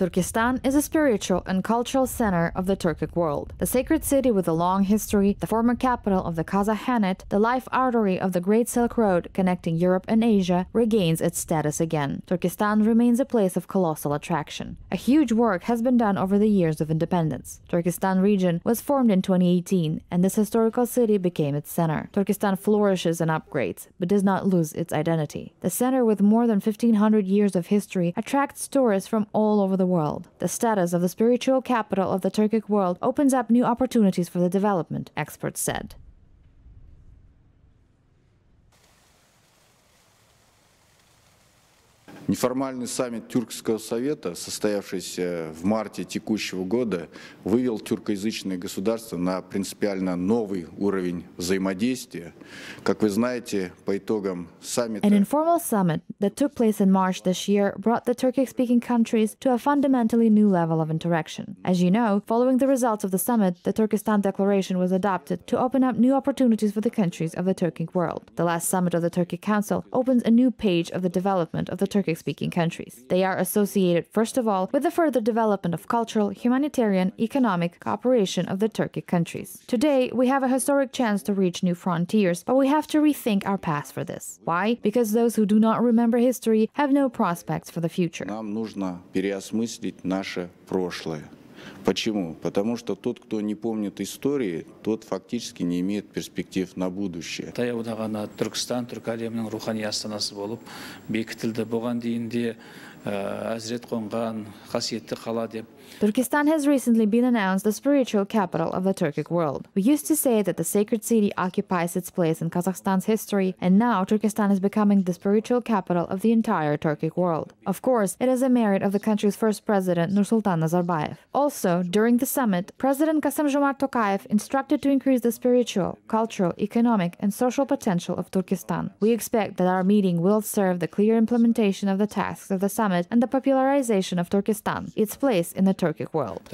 Turkestan is a spiritual and cultural center of the Turkic world. The sacred city with a long history, the former capital of the Kazakhanate, the life artery of the Great Silk Road connecting Europe and Asia, regains its status again. Turkestan remains a place of colossal attraction. A huge work has been done over the years of independence. Turkestan region was formed in 2018, and this historical city became its center. Turkestan flourishes and upgrades, but does not lose its identity. The center with more than 1500 years of history attracts tourists from all over the world. The status of the spiritual capital of the Turkic world opens up new opportunities for the development, experts said. Неформальный саммит Тюркского совета, состоявшийся в марте текущего года, вывел на принципиально новый уровень взаимодействия. Как вы знаете, по итогам саммита... An informal summit that took place in March this year brought the Turkic-speaking countries to a fundamentally new level of interaction. As you know, following the results of the summit, the Turkestan Declaration was adopted to open up new opportunities for the countries of the Turkic world. The last summit of the Turkic Council opens a new page of the development of the Turkic speaking countries. They are associated, first of all, with the further development of cultural, humanitarian, economic cooperation of the Turkic countries. Today, we have a historic chance to reach new frontiers, but we have to rethink our past for this. Why? Because those who do not remember history have no prospects for the future. Почему? Потому что тот, кто не помнит истории, тот фактически не имеет перспектив на будущее. Таяуда ғана Түркістан, Түркі әлемінің рухани астанасы болып, бекітілді. Бұған дейін Turkestan has recently been announced the spiritual capital of the Turkic world. We used to say that the sacred city occupies its place in Kazakhstan's history, and now Turkestan is becoming the spiritual capital of the entire Turkic world. Of course, it is a merit of the country's first president, Nursultan Nazarbayev. Also, during the summit, President Kasım-Jomart Tokayev instructed to increase the spiritual, cultural, economic, and social potential of Turkestan. We expect that our meeting will serve the clear implementation of the tasks of the summit and the popularization of Turkestan, its place in the Turkic world.